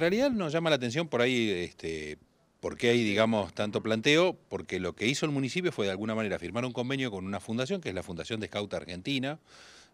En realidad nos llama la atención por ahí, este, por qué hay, digamos, tanto planteo, porque lo que hizo el municipio fue de alguna manera firmar un convenio con una fundación, que es la Fundación de Scout Argentina.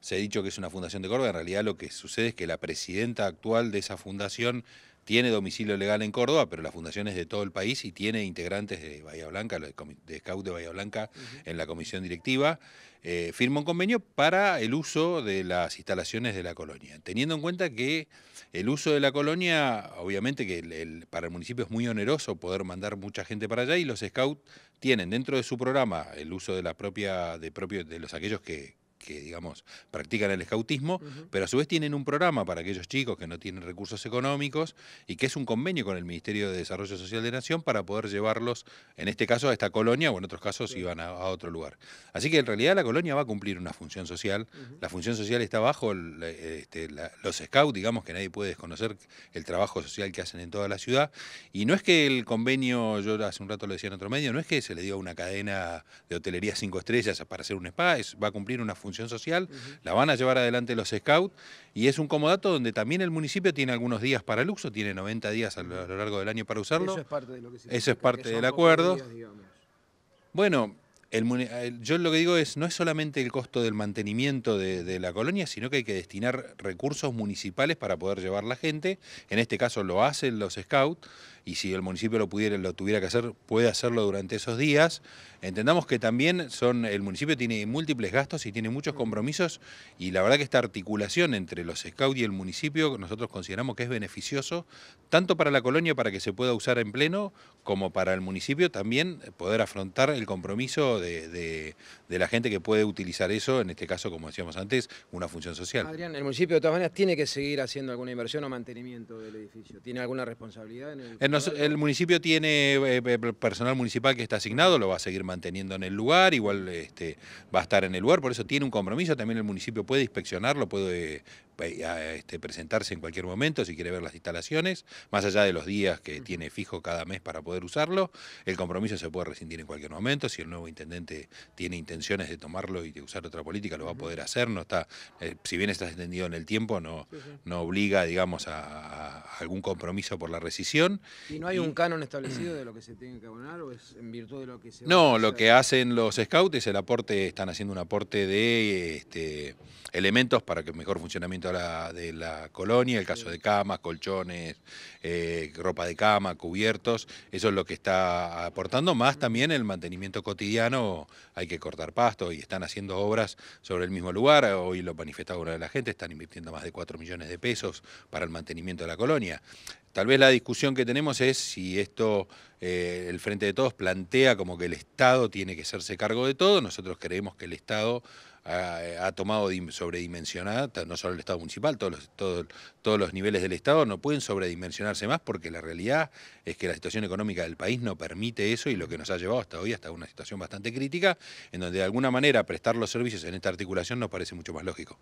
Se ha dicho que es una fundación de Córdoba, en realidad lo que sucede es que la presidenta actual de esa fundación tiene domicilio legal en Córdoba, pero la fundación es de todo el país y tiene integrantes de Bahía Blanca, de Scout de Bahía Blanca en la comisión directiva. Eh, firma un convenio para el uso de las instalaciones de la colonia, teniendo en cuenta que el uso de la colonia, obviamente que para el municipio es muy oneroso poder mandar mucha gente para allá y los scouts tienen dentro de su programa el uso de la propia de propio de los aquellos que, que, digamos, practican el escautismo, pero a su vez tienen un programa para aquellos chicos que no tienen recursos económicos y que es un convenio con el Ministerio de Desarrollo Social de Nación para poder llevarlos, en este caso, a esta colonia o en otros casos iban a, otro lugar. Así que en realidad la colonia va a cumplir una función social. La función social está bajo este, los scouts, digamos que nadie puede desconocer el trabajo social que hacen en toda la ciudad. Y no es que el convenio, yo hace un rato lo decía en otro medio, no es que se le dio una cadena de hotelería cinco estrellas para hacer un spa, va a cumplir una función función social, la van a llevar adelante los scouts y es un comodato donde también el municipio tiene algunos días para el uso, tiene 90 días a lo, largo del año para usarlo. Eso es parte del acuerdo. bueno, yo lo que digo es, no es solamente el costo del mantenimiento de, la colonia, sino que hay que destinar recursos municipales para poder llevar la gente. En este caso lo hacen los scouts y si el municipio lo pudiera, lo tuviera que hacer, puede hacerlo durante esos días. Entendamos que también son, el municipio tiene múltiples gastos y tiene muchos compromisos y la verdad que esta articulación entre los scouts y el municipio nosotros consideramos que es beneficioso tanto para la colonia para que se pueda usar en pleno como para el municipio también poder afrontar el compromiso de, la gente que puede utilizar eso, en este caso, como decíamos antes, una función social. Adrián, el municipio de todas maneras tiene que seguir haciendo alguna inversión o mantenimiento del edificio. ¿Tiene alguna responsabilidad? En el, el, eh, el municipio tiene eh, eh, personal municipal que está asignado, lo va a seguir manteniendo en el lugar, igual este, va a estar en el lugar, por eso tiene un compromiso, también el municipio puede inspeccionarlo, puede este, presentarse en cualquier momento si quiere ver las instalaciones, más allá de los días que tiene fijo cada mes para poder usarlo, el compromiso se puede rescindir en cualquier momento si el nuevo intendente tiene intenciones de tomarlo y de usar otra política, lo va a poder hacer, no está, eh, si bien estás extendido en el tiempo, no, no obliga, digamos, a, algún compromiso por la rescisión. ¿Y no hay un canon establecido de lo que se tiene que abonar o es en virtud de lo que se.? No, lo que hacen los scouts es el aporte, están haciendo un aporte de este, elementos para que mejor funcionamiento de la, colonia, el caso de camas, colchones, eh, ropa de cama, cubiertos, eso es lo que está aportando, más también el mantenimiento cotidiano, hay que cortar pasto y están haciendo obras sobre el mismo lugar, hoy lo manifestaba una de la gente, están invirtiendo más de 4 millones de pesos para el mantenimiento de la colonia. Tal vez la discusión que tenemos es si esto eh, el Frente de Todos plantea como que el Estado tiene que hacerse cargo de todo. Nosotros creemos que el Estado ha, eh, tomado sobredimensionada, no solo el Estado municipal, todos los, todos los niveles del Estado no pueden sobredimensionarse más porque la realidad es que la situación económica del país no permite eso y lo que nos ha llevado hasta hoy hasta una situación bastante crítica en donde de alguna manera prestar los servicios en esta articulación nos parece mucho más lógico.